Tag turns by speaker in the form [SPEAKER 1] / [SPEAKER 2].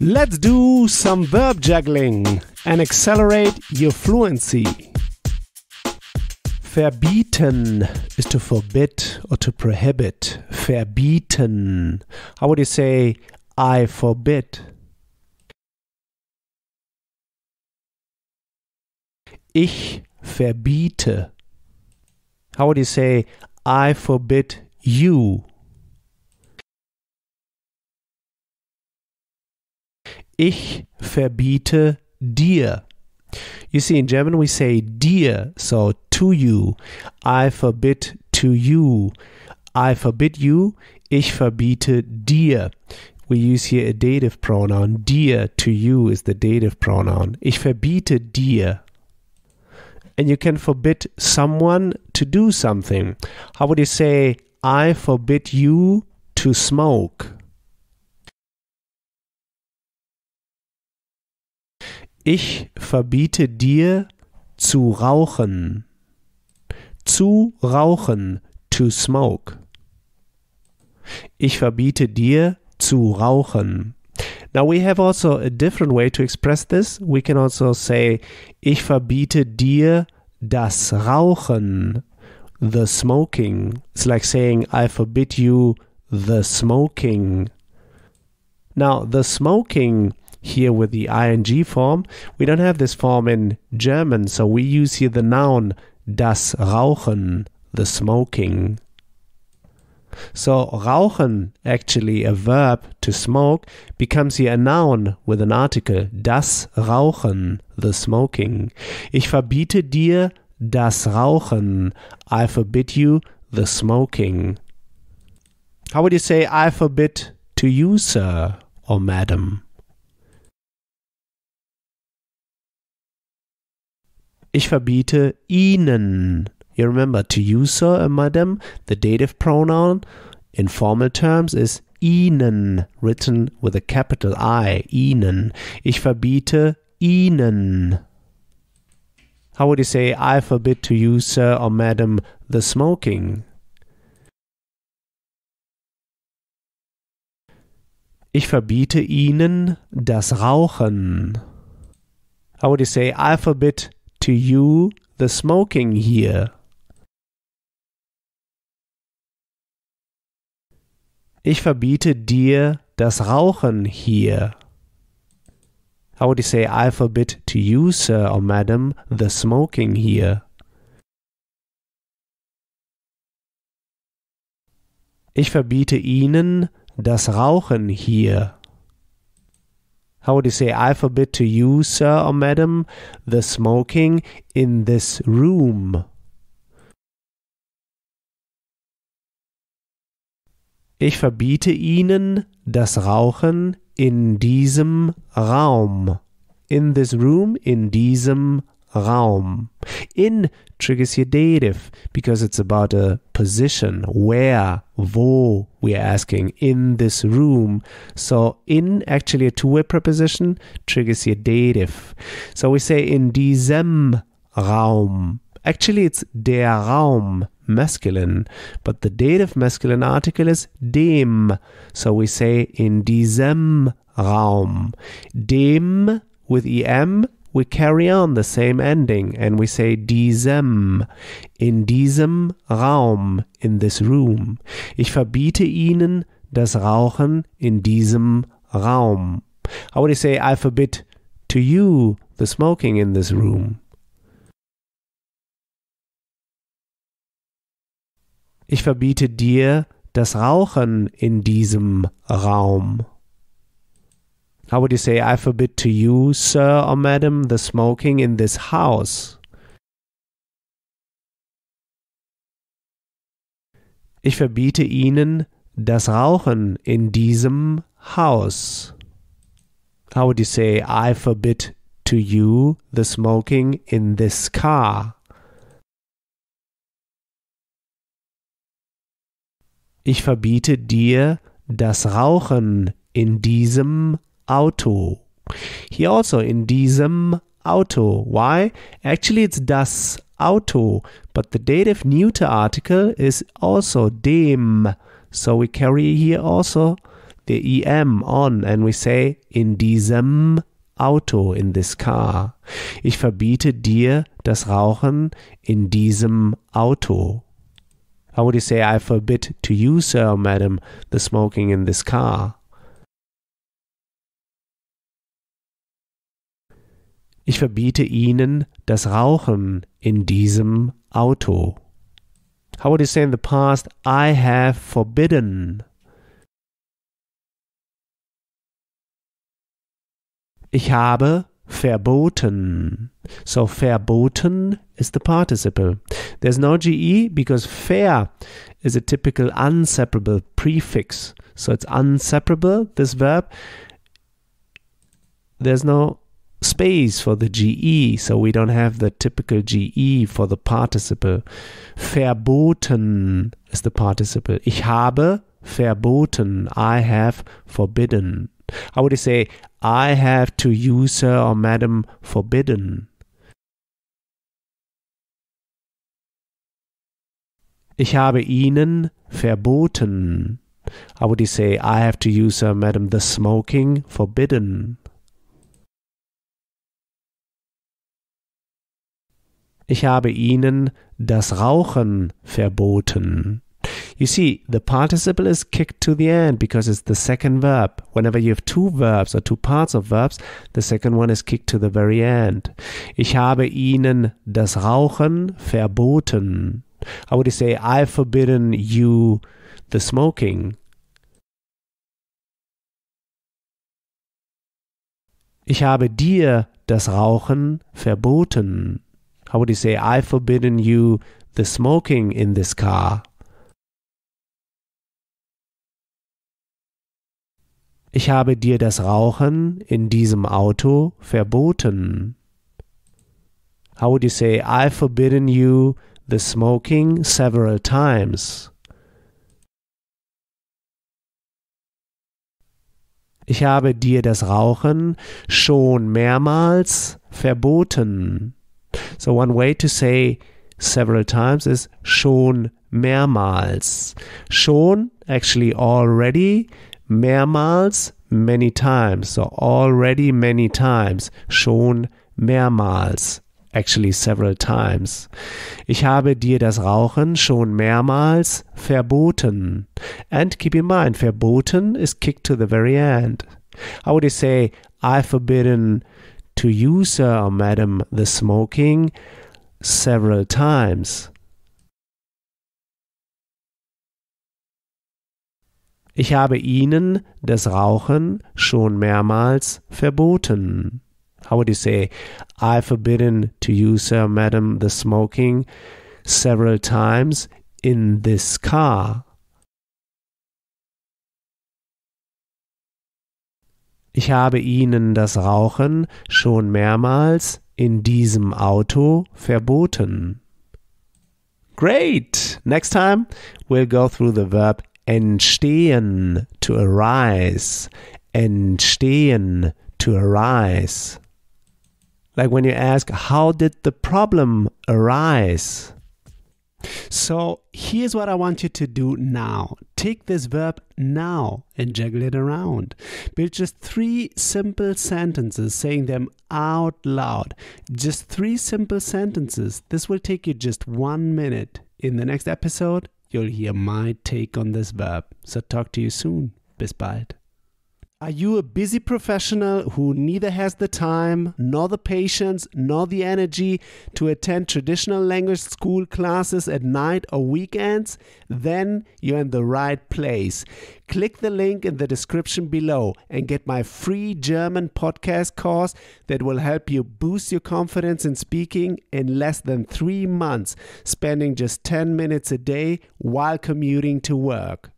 [SPEAKER 1] Let's do some verb juggling and accelerate your fluency. Verbieten is to forbid or to prohibit. Verbieten. How would you say I forbid? Ich verbiete. How would you say I forbid you? Ich verbiete dir. You see, in German we say dir, so to you. I forbid to you. I forbid you. Ich verbiete dir. We use here a dative pronoun. Dir to you is the dative pronoun. Ich verbiete dir. And you can forbid someone to do something. How would you say, I forbid you to smoke? Ich verbiete dir zu rauchen. Zu rauchen, to smoke. Ich verbiete dir zu rauchen. Now we have also a different way to express this. We can also say, ich verbiete dir das Rauchen, the smoking. It's like saying, I forbid you the smoking. Now, the smoking here with the ing form. We don't have this form in German, so we use here the noun das Rauchen, the smoking. So rauchen, actually a verb to smoke, becomes here a noun with an article. Das Rauchen, the smoking. Ich verbiete dir das Rauchen. I forbid you the smoking. How would you say I forbid to you, sir or madam? Ich verbiete Ihnen. You remember to you, sir and madam, the dative pronoun in formal terms is Ihnen, written with a capital I, Ihnen. Ich verbiete Ihnen. How would you say, I forbid to you, sir or madam, the smoking? Ich verbiete Ihnen das Rauchen. How would you say, I forbid to you the smoking here. Ich verbiete dir das Rauchen hier. How would you say I forbid to you, sir or madam, the smoking here. Ich verbiete Ihnen das Rauchen hier how would you say, I forbid to you, sir or madam, the smoking in this room. Ich verbiete Ihnen das Rauchen in diesem Raum. In this room, in diesem Raum. In dative because it's about a position, where, wo, we are asking, in this room. So in actually a two-way preposition, dative. So we say in diesem Raum. Actually, it's der Raum, masculine, but the dative masculine article is dem. So we say in diesem Raum. Dem with em we carry on the same ending and we say diesem, in diesem Raum, in this room. Ich verbiete Ihnen das Rauchen in diesem Raum. How would you say I forbid to you the smoking in this room? Ich verbiete dir das Rauchen in diesem Raum. how would you say, I forbid to you, sir or madam, the smoking in this house? Ich verbiete Ihnen das Rauchen in diesem Haus. How would you say, I forbid to you the smoking in this car? Ich verbiete dir das Rauchen in diesem Auto. Here also in diesem Auto. Why? Actually, it's das Auto, but the dative neuter article is also dem. So we carry here also the em on and we say in diesem Auto, in this car. Ich verbiete dir das Rauchen in diesem Auto. How would you say I forbid to you, sir, madam, the smoking in this car? ich verbiete Ihnen das Rauchen in diesem Auto. How would you say in the past, I have forbidden? Ich habe verboten. So verboten is the participle. There's no GE because fair is a typical unseparable prefix. So it's unseparable, this verb. There's no space for the GE, so we don't have the typical GE for the participle. Verboten is the participle. Ich habe verboten. I have forbidden. How would you say, I have to use Sir or Madam forbidden? Ich habe Ihnen verboten. How would you say, I have to use Sir, Madam, the smoking forbidden? ich habe ihnen das Rauchen verboten. You see, the participle is kicked to the end because it's the second verb. Whenever you have two verbs or two parts of verbs, the second one is kicked to the very end. Ich habe ihnen das Rauchen verboten. How would you say, I've forbidden you the smoking? Ich habe dir das Rauchen verboten how would you say, I've forbidden you the smoking in this car? Ich habe dir das Rauchen in diesem Auto verboten. How would you say, I've forbidden you the smoking several times? Ich habe dir das Rauchen schon mehrmals verboten. So one way to say several times is schon mehrmals. Schon actually already, mehrmals many times. So already many times. Schon mehrmals. Actually several times. Ich habe dir das Rauchen schon mehrmals verboten. And keep in mind, verboten is kicked to the very end. How would you say, I've forbidden to you, sir or madam, the smoking several times. Ich habe ihnen das Rauchen schon mehrmals verboten. How would you say, I've forbidden to you, sir, uh, madam, the smoking several times in this car? Ich habe Ihnen das Rauchen schon mehrmals in diesem Auto verboten. Great! Next time we'll go through the verb entstehen, to arise. Entstehen, to arise. Like when you ask, how did the problem arise? So here's what I want you to do now. Take this verb now and juggle it around. Build just three simple sentences, saying them out loud. Just three simple sentences. This will take you just one minute. In the next episode, you'll hear my take on this verb. So talk to you soon. Bis bald. Are you a busy professional who neither has the time, nor the patience, nor the energy to attend traditional language school classes at night or weekends? Then you're in the right place. Click the link in the description below and get my free German podcast course that will help you boost your confidence in speaking in less than three months, spending just 10 minutes a day while commuting to work.